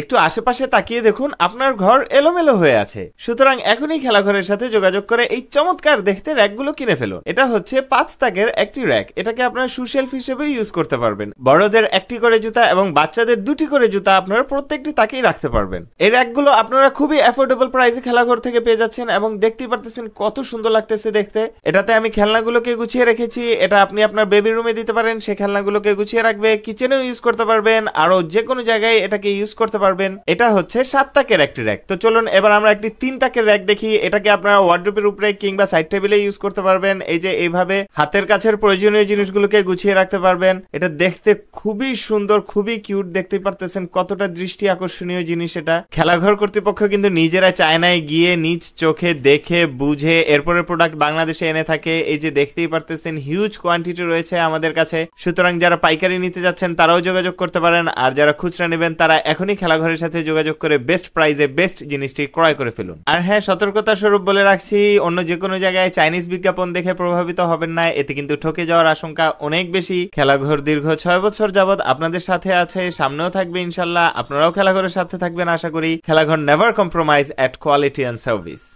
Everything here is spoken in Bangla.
একটু আশেপাশে তাকিয়ে দেখুন আপনার ঘর এলোমেলো হয়ে আছে সুতরাং এখনই খেলাঘরের সাথে যোগাযোগ করে এই চমৎকার দেখতে র্যাকগুলো কিনে ফেলুন এটা হচ্ছে পাঁচ তাকের একটি র্যাক এটাকে আপনার সুশেলফ হিসেবে ইউজ করতে পারবেন বড়দের একটি করে জুতা এবং বাচ্চাদের দুটি করে জুতা আপনারা প্রত্যেকটি তাকেই রাখতে পারবেন এই র্যাকগুলো আপনারা খুবই অ্যাফোর্ডেবল প্রাইসে খেলাঘর থেকে পেয়ে যাচ্ছেন এবং দেখতেই পারতেছেন কত সুন্দর লাগতেছে দেখতে এটাতে আমি খেলনাগুলোকে গুছিয়ে রেখেছি এটা আপনি আপনার বেবি রুমে দিতে পারেন সে খেলনাগুলোকে গুছিয়ে রাখবে কিচেনেও ইউজ করতে পারবেন আরও যে কোনো জায়গায় এটাকে ইউজ করতে পারবেন এটা হচ্ছে সাত তাকের একটি র্যাক তো চলুন এবার আমরা একটি তিন তাকের র্যাক দেখি এটাকে আপনারা ওয়ার্ড্রোপের উপরে কিংবা সাইড টেবিলে ইউজ করতে পারবেন এই যে এইভাবে হাতের কাছের প্রয়োজনীয় জিনিসগুলোকে গুছিয়ে রাখতে পারবেন এটা দেখতে খুবই সুন্দর খুবই কিউট দেখতে পারতেছেন কতটা দৃষ্টি আকর্ষণীয় জিনিস এটা খেলাঘর কর্তৃপক্ষ কিন্তু নিজেরা চায়নায় গিয়ে নিজ চোখে দেখে বুঝে এরপরে প্রোডাক্ট বাংলাদেশে এনে থাকে এই যে দেখতেই পারতেছেন হিউজ কোয়ান্টিটি রয়েছে আমাদের কাছে সুতরাং যারা পাইকারি নিতে যাচ্ছেন তারাও যোগাযোগ করতে পারেন আর যারা খুচরা নেবেন তারা এখনই খেলা খেলাঘরের সাথে যোগাযোগ করে বেস্ট প্রাইজে বেস্ট জিনিসটি ক্রয় করে ফেলুন আর হ্যাঁ সতর্কতা স্বরূপ বলে রাখছি অন্য যে কোনো জায়গায় চাইনিজ বিজ্ঞাপন দেখে প্রভাবিত হবেন না এতে কিন্তু ঠকে যাওয়ার আশঙ্কা অনেক বেশি খেলাঘর দীর্ঘ ছয় বছর যাবৎ আপনাদের সাথে আছে সামনেও থাকবে ইনশাল্লাহ আপনারাও খেলাঘরের সাথে থাকবেন আশা করি Khelaghar never compromise at quality and service